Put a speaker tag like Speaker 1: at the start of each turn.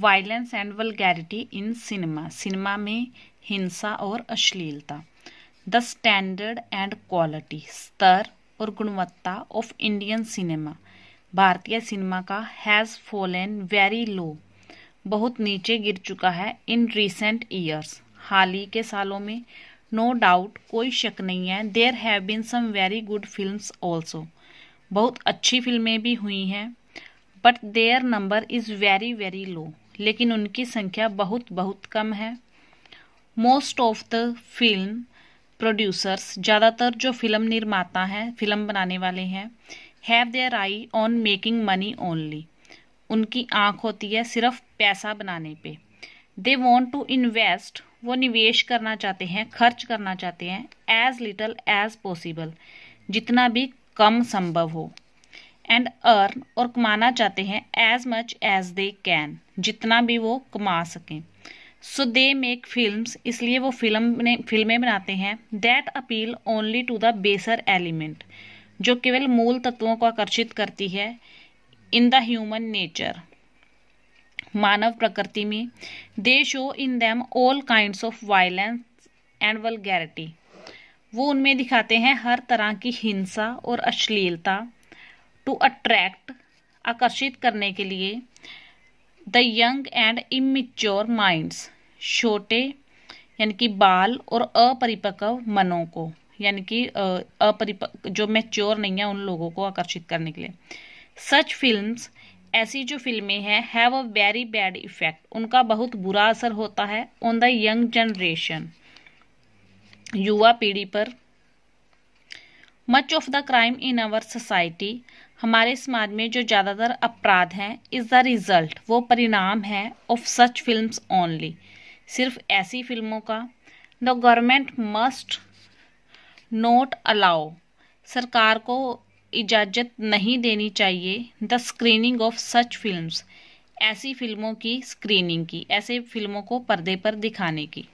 Speaker 1: violence and vulgarity in cinema cinema में हिंसा और अश्लीलता द स्टैंडर्ड एंड क्वालिटी स्तर और गुणवत्ता ऑफ इंडियन सिनेमा भारतीय सिनेमा का हैज़ फॉलन वेरी लो बहुत नीचे गिर चुका है इन रिसेंट ईयर्स हाल ही के सालों में नो no डाउट कोई शक नहीं है there have been some very good film also बहुत अच्छी फिल्में भी हुई हैं but their number is very very low लेकिन उनकी संख्या बहुत बहुत कम है most of the film producers ज़्यादातर जो फिल्म निर्माता हैं फिल्म बनाने वाले हैं have their eye on making money only उनकी आँख होती है सिर्फ पैसा बनाने पे दे वॉन्ट टू इन्वेस्ट वो निवेश करना चाहते हैं खर्च करना चाहते हैं एज लिटल एज पॉसिबल जितना भी कम संभव हो एंड अर्न और कमाना चाहते हैं as much as they can जितना भी वो कमा सकें सो दे मेक फिल्म इसलिए वो फिल्म फिल्में बनाते हैं that appeal only to the baser element जो केवल मूल तत्वों को आकर्षित करती है इन द ह्यूमन नेचर मानव प्रकृति में they show in them all kind of violence and vulgarity वो उनमें दिखाते हैं हर तरह की हिंसा और अश्लीलता टू अट्रैक्ट आकर्षित करने के लिए the young and immature minds छोटे यानी कि बाल और अपरिपक्व मनों को यानी कि अपरिपक् जो मैच्योर नहीं है उन लोगों को आकर्षित करने के लिए सच फिल्म ऐसी जो फिल्में हैं have a very bad effect उनका बहुत बुरा असर होता है ऑन द यंग जनरेशन युवा पीढ़ी पर much of the crime in our society हमारे समाज में जो ज़्यादातर अपराध हैं इज़ द रिज़ल्ट वो परिणाम है ऑफ सच फिल्म ओनली सिर्फ ऐसी फिल्मों का the government must not allow सरकार को इजाज़त नहीं देनी चाहिए the screening of such film ऐसी फिल्मों की स्क्रीनिंग की ऐसे फिल्मों को पर्दे पर दिखाने की